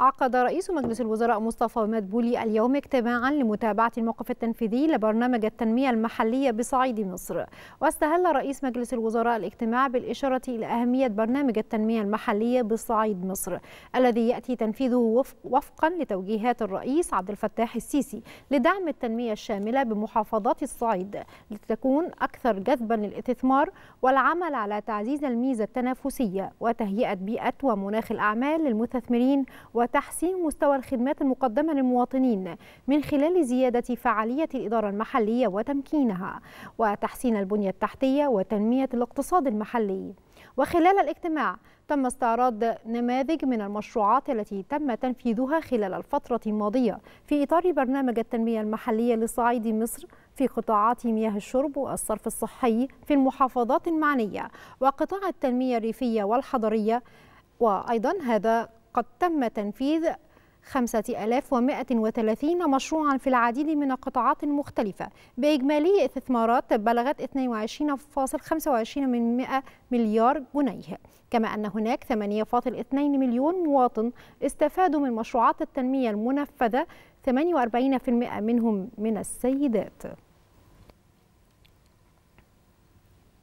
عقد رئيس مجلس الوزراء مصطفى مدبولي اليوم اجتماعا لمتابعة الموقف التنفيذي لبرنامج التنمية المحلية بصعيد مصر واستهل رئيس مجلس الوزراء الاجتماع بالإشارة إلى أهمية برنامج التنمية المحلية بصعيد مصر الذي يأتي تنفيذه وفقا لتوجيهات الرئيس عبد الفتاح السيسي لدعم التنمية الشاملة بمحافظات الصعيد لتكون أكثر جذبا للاستثمار والعمل على تعزيز الميزة التنافسية وتهيئة بيئة ومناخ الأعمال للمستثمرين وتحسين مستوى الخدمات المقدمة للمواطنين من خلال زيادة فعالية الإدارة المحلية وتمكينها وتحسين البنية التحتية وتنمية الاقتصاد المحلي وخلال الاجتماع تم استعراض نماذج من المشروعات التي تم تنفيذها خلال الفترة الماضية في إطار برنامج التنمية المحلية لصعيد مصر في قطاعات مياه الشرب والصرف الصحي في المحافظات المعنية وقطاع التنمية الريفية والحضرية وأيضا هذا قد تم تنفيذ 5130 مشروعا في العديد من القطاعات المختلفة بإجمالي استثمارات بلغت 22.25 مليار جنيه كما أن هناك 8.2 مليون مواطن استفادوا من مشروعات التنمية المنفذة 48% منهم من السيدات